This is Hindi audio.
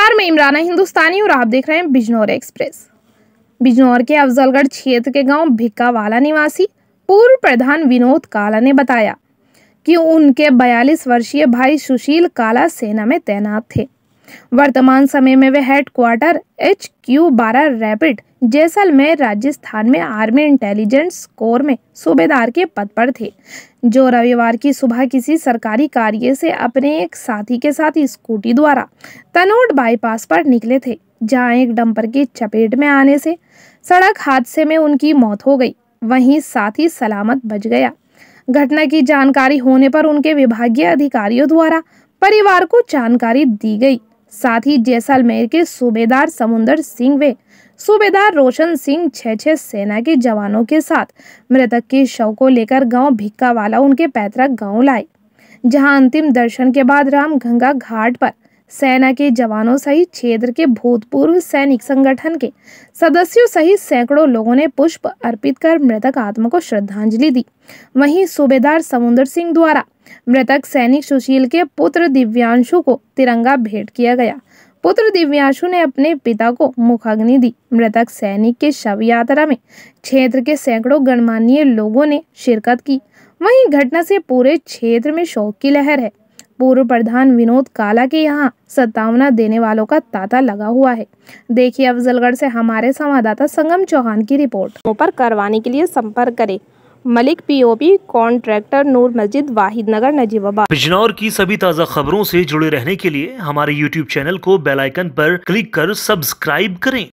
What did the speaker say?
नमस्कार मैं इमराना हिंदुस्तानी और आप देख रहे हैं बिजनौर एक्सप्रेस बिजनौर के अफजलगढ़ क्षेत्र के गांव भिक्कावाला निवासी पूर्व प्रधान विनोद काला ने बताया कि उनके 42 वर्षीय भाई सुशील काला सेना में तैनात थे वर्तमान समय में वे हेडक्वार्टर एच क्यू बारह रैपिड जैसलमेर राजस्थान में आर्मी इंटेलिजेंस कोर में सूबेदार के पद पर थे जो रविवार की सुबह किसी सरकारी कार्य से अपने एक साथी के साथ स्कूटी द्वारा तनोट बाईपास पर निकले थे जहां एक डंपर की चपेट में आने से सड़क हादसे में उनकी मौत हो गई वहीं साथी सलामत बच गया घटना की जानकारी होने पर उनके विभागीय अधिकारियों द्वारा परिवार को जानकारी दी गई साथ ही जैसलमेर के सूबेदार समुंदर सिंह वे सूबेदार रोशन सिंह छः छः सेना के जवानों के साथ मृतक के शव को लेकर गांव वाला उनके पैतृक गांव लाए जहां अंतिम दर्शन के बाद राम गंगा घाट पर सेना के जवानों सहित क्षेत्र के भूतपूर्व सैनिक संगठन के सदस्यों सहित सैकड़ों लोगों ने पुष्प अर्पित कर मृतक आत्मा को श्रद्धांजलि दी वहीं सूबेदार समुंदर सिंह द्वारा मृतक सैनिक सुशील के पुत्र दिव्यांशु को तिरंगा भेंट किया गया पुत्र दिव्यांशु ने अपने पिता को मुखाग्नि दी मृतक सैनिक के शव यात्रा में क्षेत्र के सैकड़ों गणमान्य लोगों ने शिरकत की वहीं घटना से पूरे क्षेत्र में शोक की लहर है पूर्व प्रधान विनोद काला के यहाँ सत्तावना देने वालों का तांता लगा हुआ है देखिए अफजलगढ़ से हमारे संवाददाता संगम चौहान की रिपोर्ट पर करवाने के लिए संपर्क करें मलिक पीओपी कॉन्ट्रैक्टर नूर मस्जिद वाहिद नगर नजीबाबाद बिजनौर की सभी ताज़ा खबरों से जुड़े रहने के लिए हमारे यूट्यूब चैनल को बेल आइकन पर क्लिक कर सब्सक्राइब करें